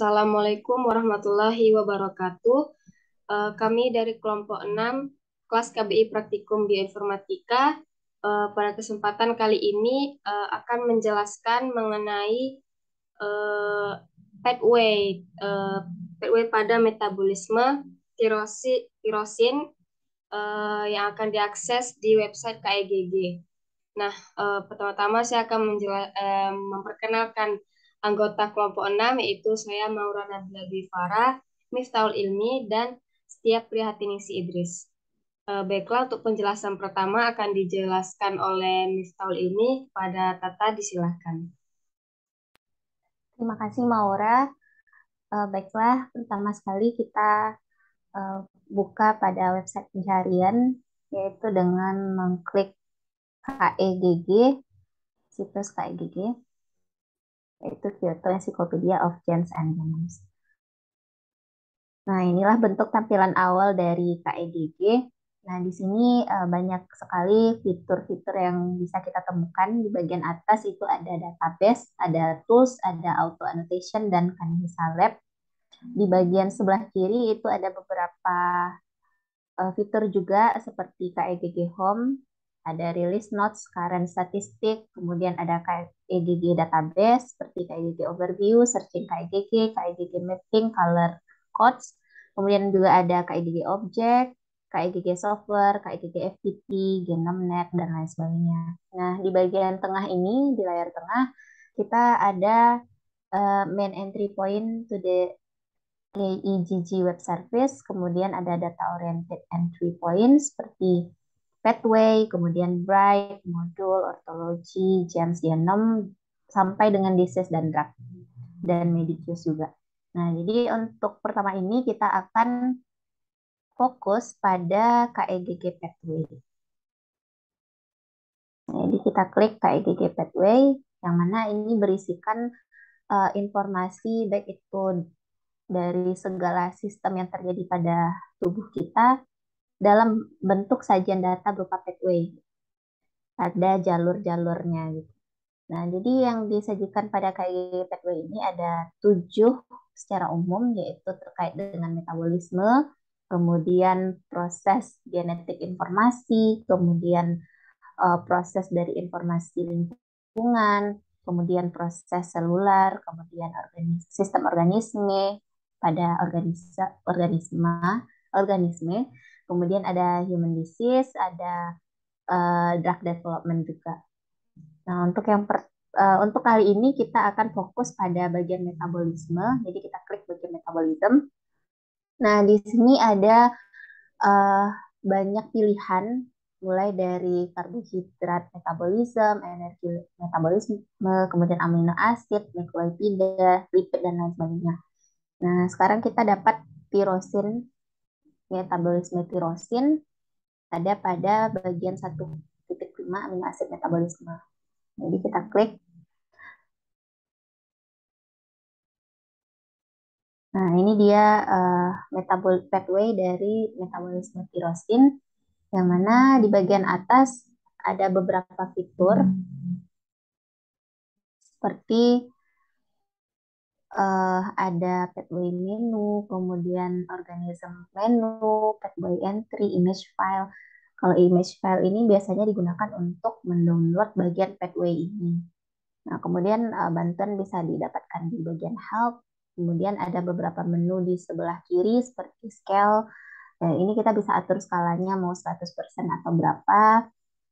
Assalamualaikum warahmatullahi wabarakatuh. Eh, kami dari kelompok 6 kelas KBI Praktikum Bioinformatika eh, pada kesempatan kali ini eh, akan menjelaskan mengenai pathway pathway pada metabolisme tirosin yang akan diakses di website KEGG. Nah, pertama-tama saya akan memperkenalkan Anggota kelompok 6 yaitu saya Maulana Nabi Miss Taul Ilmi, dan Setiap Setia Prihatinisi Idris. E, baiklah, untuk penjelasan pertama akan dijelaskan oleh Miss Taul Ilmi pada Tata, disilahkan. Terima kasih, Maura. E, baiklah, pertama sekali kita e, buka pada website pencarian, yaitu dengan mengklik KEGG, situs KEGG yaitu Kyoto Encyclopedia of Gems and Genomes. Nah, inilah bentuk tampilan awal dari KEGG. Nah, di sini eh, banyak sekali fitur-fitur yang bisa kita temukan. Di bagian atas itu ada database, ada tools, ada auto annotation, dan Kanhisa Lab. Di bagian sebelah kiri itu ada beberapa eh, fitur juga seperti KEGG Home, ada release notes, current statistik, kemudian ada KEGG database seperti KEGG overview, searching KEGG, KEGG mapping, color codes, kemudian juga ada KEGG object, KEGG software, KEGG FTP, genome net, dan lain sebagainya. Nah, di bagian tengah ini, di layar tengah, kita ada uh, main entry point to the KIGG e web service, kemudian ada data oriented entry point seperti pathway, kemudian bright, modul, ortologi, gems, genom, sampai dengan disease dan drug, dan medicus juga. Nah, jadi untuk pertama ini kita akan fokus pada KEGG pathway. Nah, jadi kita klik KEGG pathway, yang mana ini berisikan uh, informasi baik itu dari segala sistem yang terjadi pada tubuh kita dalam bentuk sajian data berupa pathway. Ada jalur-jalurnya gitu. Nah, jadi yang disajikan pada KI pathway ini ada tujuh secara umum, yaitu terkait dengan metabolisme, kemudian proses genetik informasi, kemudian uh, proses dari informasi lingkungan, kemudian proses selular, kemudian organis sistem organisme pada organisa, organisme, organisme, kemudian ada human disease, ada uh, drug development juga. Nah, untuk yang per, uh, untuk kali ini kita akan fokus pada bagian metabolisme. Jadi kita klik bagian metabolisme. Nah, di sini ada uh, banyak pilihan mulai dari karbohidrat metabolisme, energi metabolisme, kemudian amino asid, nukleotida, lipid dan lain sebagainya. Nah, sekarang kita dapat tirosin metabolisme tirosin ada pada bagian 1.5 amino asid metabolisme. Jadi kita klik. Nah, ini dia uh, metabol pathway dari metabolisme tirosin yang mana di bagian atas ada beberapa fitur seperti uh, ada pathway menu, kemudian organism menu, pathway entry, image file. Kalau image file ini biasanya digunakan untuk mendownload bagian pathway ini. Nah, kemudian uh, bantuan bisa didapatkan di bagian help. Kemudian ada beberapa menu di sebelah kiri seperti scale. Nah, ini kita bisa atur skalanya mau 100% atau berapa.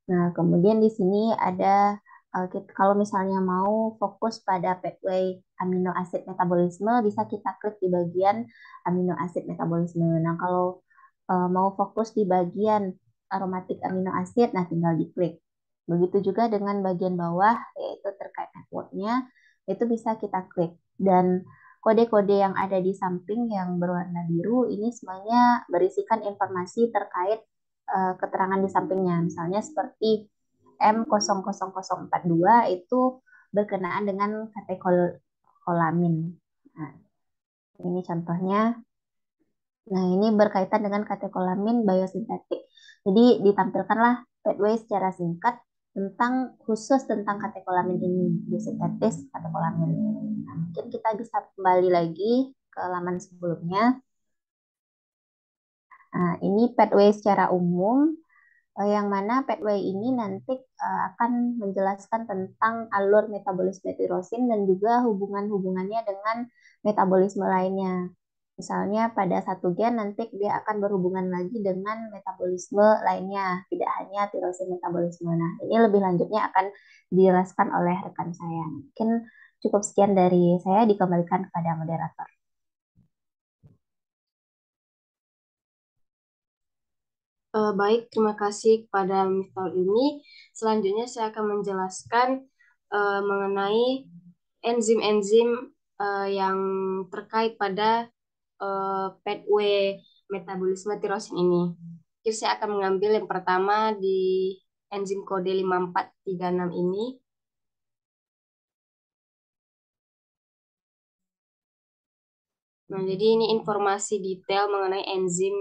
Nah, kemudian di sini ada kalau misalnya mau fokus pada pathway amino acid metabolisme, bisa kita klik di bagian amino acid metabolisme. Nah, kalau eh, mau fokus di bagian aromatik amino acid, nah tinggal diklik. Begitu juga dengan bagian bawah, yaitu terkait networknya, itu bisa kita klik. Dan kode-kode yang ada di samping yang berwarna biru, ini semuanya berisikan informasi terkait uh, keterangan di sampingnya. Misalnya seperti M00042 itu berkenaan dengan katekolamin. Nah, ini contohnya. Nah, ini berkaitan dengan katekolamin biosintetik. Jadi ditampilkanlah pathway secara singkat tentang khusus tentang katekolamin ini, biosintetis katekolamin. Nah, mungkin kita bisa kembali lagi ke laman sebelumnya. Nah, ini pathway secara umum Eh, yang mana pathway ini nanti uh, akan menjelaskan tentang alur metabolisme tirosin dan juga hubungan-hubungannya dengan metabolisme lainnya. Misalnya pada satu gen nanti dia akan berhubungan lagi dengan metabolisme lainnya, tidak hanya tirosin metabolisme. Nah, ini lebih lanjutnya akan dijelaskan oleh rekan saya. Mungkin cukup sekian dari saya dikembalikan kepada moderator. Uh, baik, terima kasih kepada Miftal ini Selanjutnya saya akan menjelaskan uh, mengenai enzim-enzim uh, yang terkait pada uh, pathway e metabolisme tirosin ini. Jadi saya akan mengambil yang pertama di enzim kode 5436 ini. Nah, jadi ini informasi detail mengenai enzim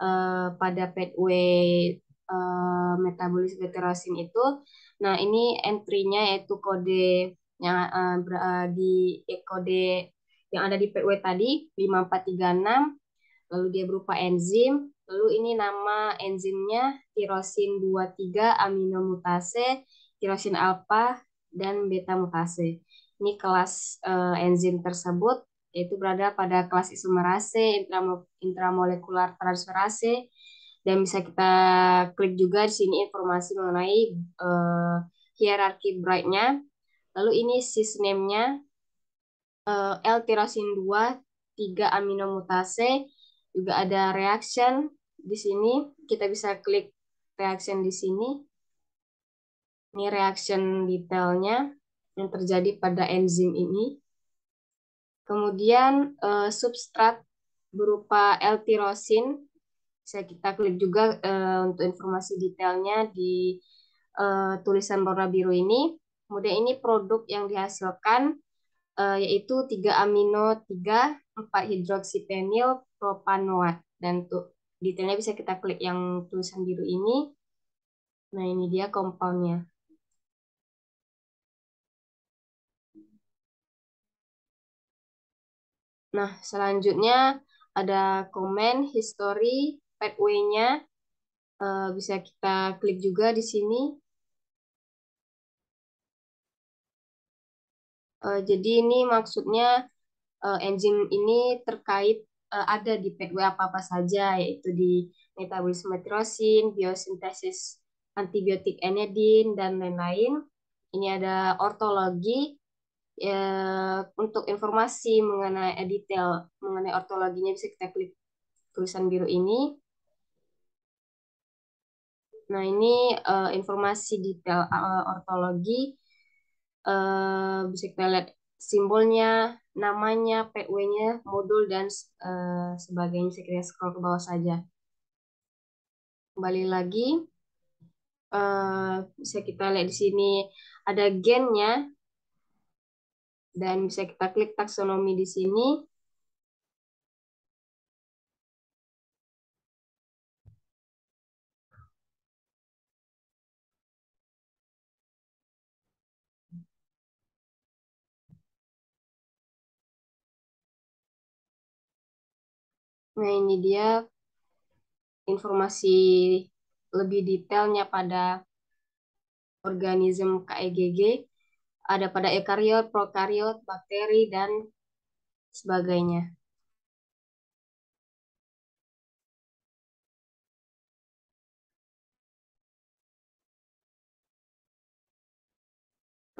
Eh, pada pathway uh, eh, metabolis itu. Nah, ini entry-nya yaitu kode yang uh, di eh, kode yang ada di pathway tadi 5436 lalu dia berupa enzim lalu ini nama enzimnya tirosin 23 aminomutase tirosin alfa dan beta mutase ini kelas uh, enzim tersebut yaitu berada pada kelas isomerase, intramolekular transferase, dan bisa kita klik juga di sini informasi mengenai uh, hierarki bright Lalu ini sis name-nya uh, eh, L-tirosin 2, 3 aminomutase, juga ada reaction di sini. Kita bisa klik reaction di sini. Ini reaction detailnya yang terjadi pada enzim ini Kemudian uh, substrat berupa l tyrosin bisa kita klik juga uh, untuk informasi detailnya di uh, tulisan warna biru ini. Kemudian ini produk yang dihasilkan uh, yaitu 3 amino 3 4 hidroksipenil propanoat dan tuh detailnya bisa kita klik yang tulisan biru ini. Nah, ini dia kompaunnya. Nah, selanjutnya ada komen history pathway-nya. Uh, eh, bisa kita klik juga di sini. Uh, jadi ini maksudnya uh, enzim ini terkait uh, ada di pathway apa-apa saja, yaitu di metabolisme tirosin, biosintesis antibiotik enedin, dan lain-lain. Ini ada ortologi, ya, untuk informasi mengenai detail mengenai ortologinya bisa kita klik tulisan biru ini. Nah, ini uh, informasi detail uh, ortologi. Uh, bisa kita lihat simbolnya, namanya, PW-nya, modul, dan uh, sebagainya. Bisa kita scroll ke bawah saja. Kembali lagi. Uh, bisa kita lihat di sini ada gennya. Dan bisa kita klik taksonomi di sini. Nah, ini dia informasi lebih detailnya pada organisme KEGG ada pada eukariot, prokariot, bakteri, dan sebagainya.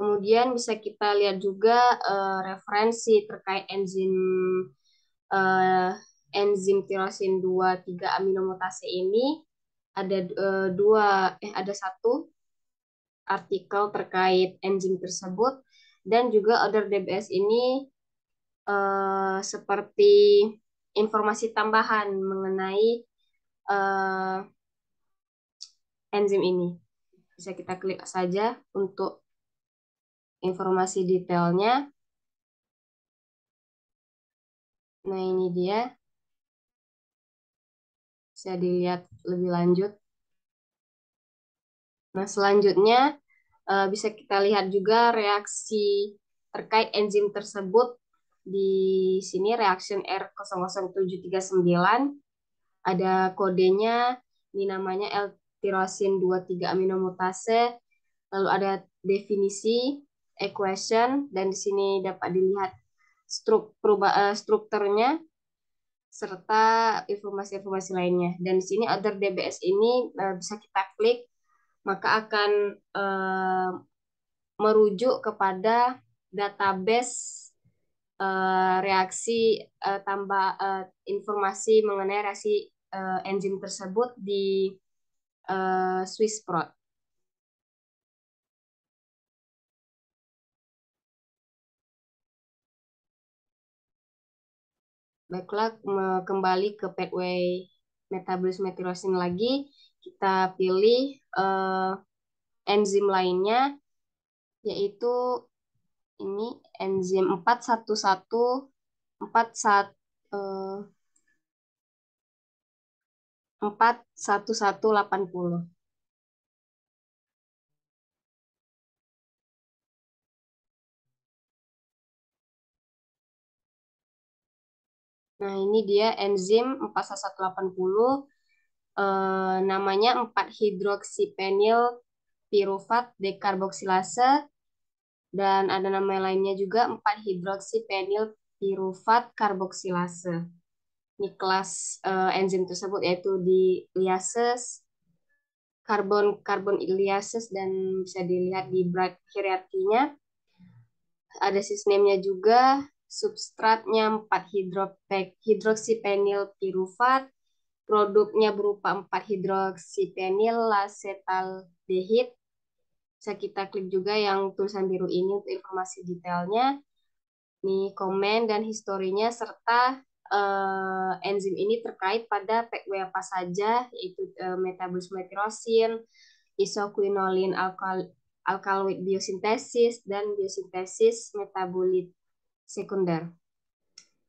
Kemudian bisa kita lihat juga uh, referensi terkait enzim uh, enzim tirosin 2 3 aminomutase ini ada uh, dua eh ada satu artikel terkait enzim tersebut dan juga order DBS ini eh, seperti informasi tambahan mengenai eh, enzim ini. Bisa kita klik saja untuk informasi detailnya. Nah, ini dia. Bisa dilihat lebih lanjut. Nah, selanjutnya uh, bisa kita lihat juga reaksi terkait enzim tersebut di sini reaction R00739 ada kodenya ini namanya L-tirosin 23 aminomutase lalu ada definisi equation dan di sini dapat dilihat struk, perubahan eh, strukturnya serta informasi-informasi lainnya dan di sini other DBS ini eh, bisa kita klik maka akan eh, merujuk kepada database eh, reaksi eh, tambah eh, informasi mengenai reaksi eh, enzim tersebut di eh, Swissprot. Baiklah, kembali ke pathway metabolisme tyrosine lagi, kita pilih uh, enzim lainnya yaitu ini enzim 411 41 delapan 41180. Nah, ini dia enzim 4180 eh, namanya 4-hidroksipenil pirufat dekarboksilase dan ada nama lainnya juga 4-hidroksipenil pirufat karboksilase. Ini kelas eh, enzim tersebut yaitu di liases karbon karbon iliases dan bisa dilihat di bright hierarkinya. Ada sistemnya juga substratnya 4 hidropek, hidroksipenil pirufat, produknya berupa 4 hidroksipenil lasetaldehid. Bisa kita klik juga yang tulisan biru ini untuk informasi detailnya. Nih, komen dan historinya serta eh, enzim ini terkait pada PW apa saja, yaitu eh, metabolisme tirosin, isoquinolin alkal alkaloid biosintesis, dan biosintesis metabolit sekunder.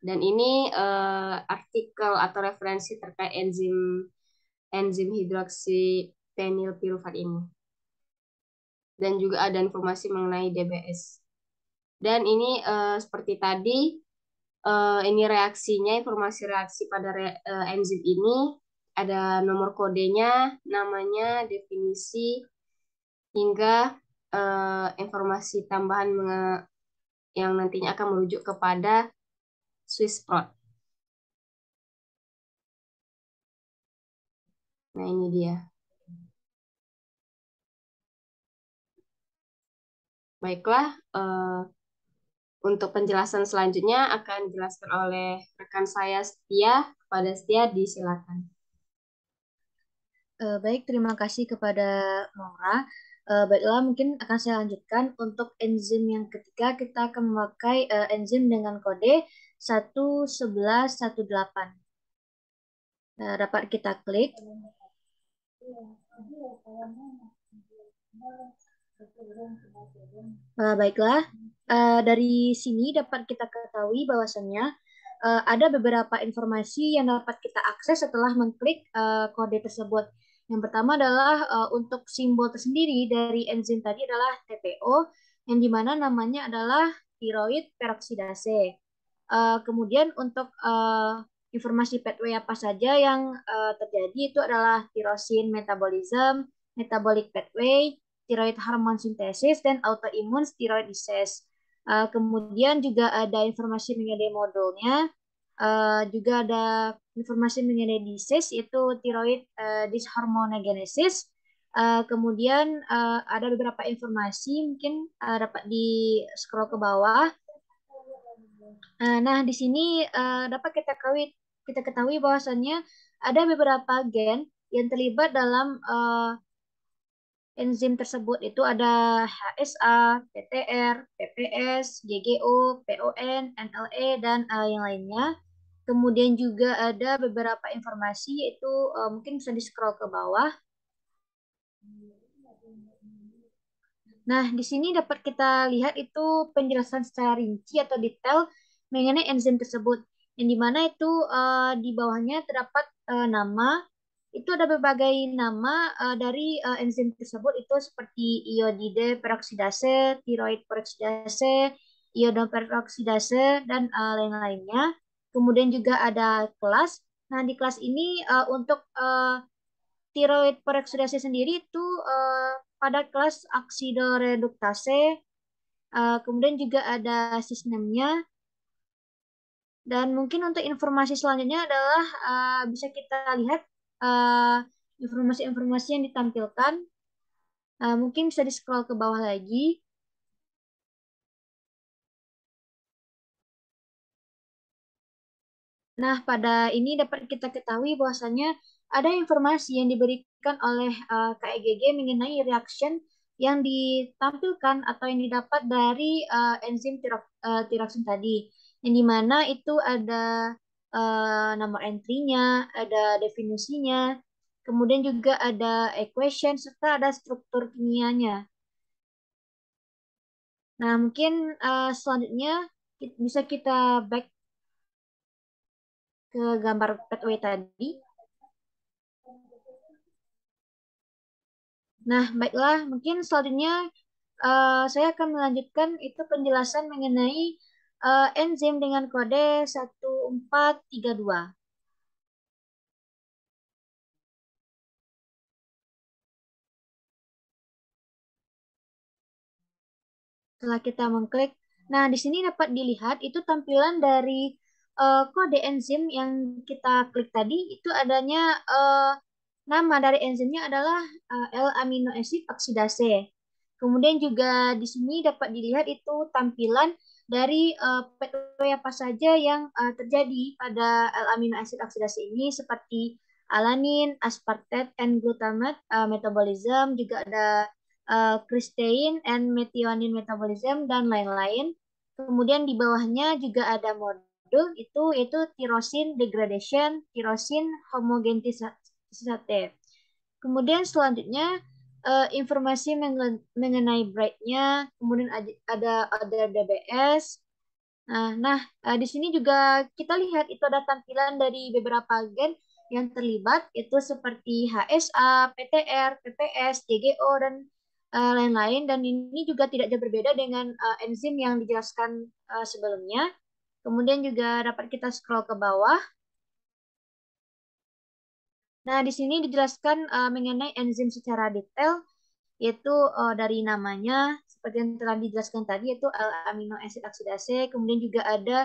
Dan ini uh, artikel atau referensi terkait enzim enzim hidroksi tenil piruvat ini. Dan juga ada informasi mengenai DBS. Dan ini uh, seperti tadi uh, ini reaksinya, informasi reaksi pada re, uh, enzim ini ada nomor kodenya, namanya, definisi hingga uh, informasi tambahan yang nantinya akan merujuk kepada Swissport. Nah, ini dia. Baiklah, uh, untuk penjelasan selanjutnya akan dijelaskan oleh rekan saya Setia. Kepada Setia disilakan. Uh, baik, terima kasih kepada Maura. Uh, baiklah, mungkin akan saya lanjutkan untuk enzim yang ketiga kita akan memakai uh, enzim dengan kode 11118. Nah, dapat kita klik. Uh, baiklah, uh, dari sini dapat kita ketahui bahwasannya uh, ada beberapa informasi yang dapat kita akses setelah mengklik uh, kode tersebut. Yang pertama adalah uh, untuk simbol tersendiri dari enzim tadi adalah TPO, yang dimana namanya adalah tiroid peroksidase. Uh, kemudian untuk uh, informasi pathway apa saja yang uh, terjadi itu adalah tirosin metabolism, metabolic pathway, tiroid hormon sintesis, dan autoimun steroid disease. Uh, kemudian juga ada informasi mengenai modulnya, Eh, juga ada informasi mengenai disease yaitu tiroid uh, dishormonogenesis. Uh, kemudian uh, ada beberapa informasi mungkin uh, dapat di scroll ke bawah. Uh, nah di sini uh, dapat kita ketahui kita ketahui bahwasannya ada beberapa gen yang terlibat dalam uh, enzim tersebut itu ada HSA, PTR, PPS, GGO, PON, NLA e, dan uh, yang lainnya. Kemudian juga ada beberapa informasi yaitu uh, mungkin bisa di scroll ke bawah. Nah, di sini dapat kita lihat itu penjelasan secara rinci atau detail mengenai enzim tersebut. Yang mana itu uh, di bawahnya terdapat uh, nama. Itu ada berbagai nama uh, dari uh, enzim tersebut itu seperti iodide peroksidase, tiroid peroksidase, iodon peroksidase, dan uh, lain-lainnya. Kemudian juga ada kelas. Nah, di kelas ini uh, untuk uh, tiroid pereksudasi sendiri itu uh, pada kelas aksidoreduktase. Uh, kemudian juga ada sistemnya. Dan mungkin untuk informasi selanjutnya adalah uh, bisa kita lihat informasi-informasi uh, yang ditampilkan. Uh, mungkin bisa di-scroll ke bawah lagi. Nah, pada ini dapat kita ketahui bahwasanya ada informasi yang diberikan oleh uh, eh, KEGG mengenai reaction yang ditampilkan atau yang didapat dari uh, enzim tirok, uh, tadi. Yang dimana itu ada uh, nomor entry-nya, ada definisinya, kemudian juga ada equation, serta ada struktur kimianya. Nah, mungkin uh, selanjutnya bisa kita back ke gambar pathway tadi. Nah, baiklah, mungkin selanjutnya uh, saya akan melanjutkan itu penjelasan mengenai uh, enzim dengan kode 1432. Setelah kita mengklik, nah di sini dapat dilihat itu tampilan dari uh, eh, kode enzim yang kita klik tadi itu adanya uh, nama dari enzimnya adalah uh, eh, L-amino acid oksidase. Kemudian juga di sini dapat dilihat itu tampilan dari uh, pathway apa saja yang uh, terjadi pada L-amino acid oksidase ini seperti alanin, aspartat, and glutamate uh, metabolism, juga ada uh, cristein and methionine metabolism, dan lain-lain. Kemudian di bawahnya juga ada mode itu itu itu tirosin degradation, tirosin homogenisitate. Kemudian selanjutnya uh, informasi mengenai brightnya, kemudian ada ada DBS. Nah, nah uh, di sini juga kita lihat itu ada tampilan dari beberapa gen yang terlibat itu seperti HSA, PTR, PPS, JGO dan eh, lain-lain uh, dan ini juga tidak jauh berbeda dengan uh, enzim yang dijelaskan uh, sebelumnya. Kemudian juga dapat kita scroll ke bawah. Nah, di sini dijelaskan uh, mengenai enzim secara detail, yaitu uh, dari namanya, seperti yang telah dijelaskan tadi, yaitu L-amino acid oxidase. Kemudian juga ada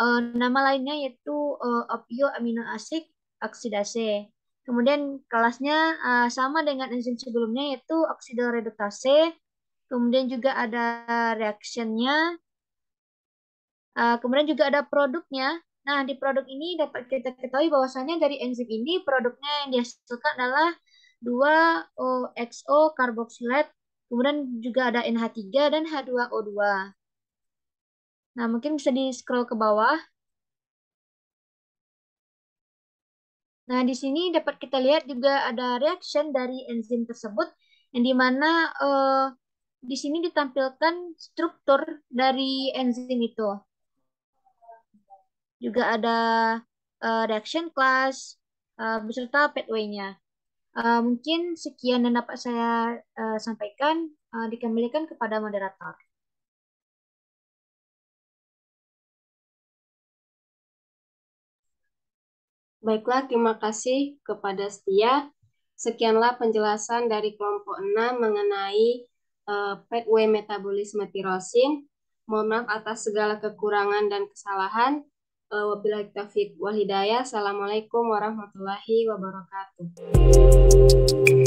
uh, nama lainnya, yaitu uh, amino acid oxidase. Kemudian kelasnya uh, sama dengan enzim sebelumnya yaitu oksidoreduktase. Kemudian juga ada reaksinya. Uh, kemudian juga ada produknya. Nah, di produk ini dapat kita ketahui bahwasannya dari enzim ini produknya yang dihasilkan adalah 2-OXO carboxylate. kemudian juga ada NH3 dan H2O2. Nah, mungkin bisa di-scroll ke bawah. Nah, di sini dapat kita lihat juga ada reaction dari enzim tersebut, yang dimana eh, di sini ditampilkan struktur dari enzim itu juga ada uh, reaction class uh, beserta pathway-nya. Uh, eh, mungkin sekian yang dapat saya uh, sampaikan, uh, dikembalikan kepada moderator. Baiklah, terima kasih kepada Setia. Sekianlah penjelasan dari kelompok 6 mengenai uh, pathway metabolisme tirosin. Mohon maaf atas segala kekurangan dan kesalahan. Eh, wabillahi taufiq Assalamualaikum warahmatullahi wabarakatuh.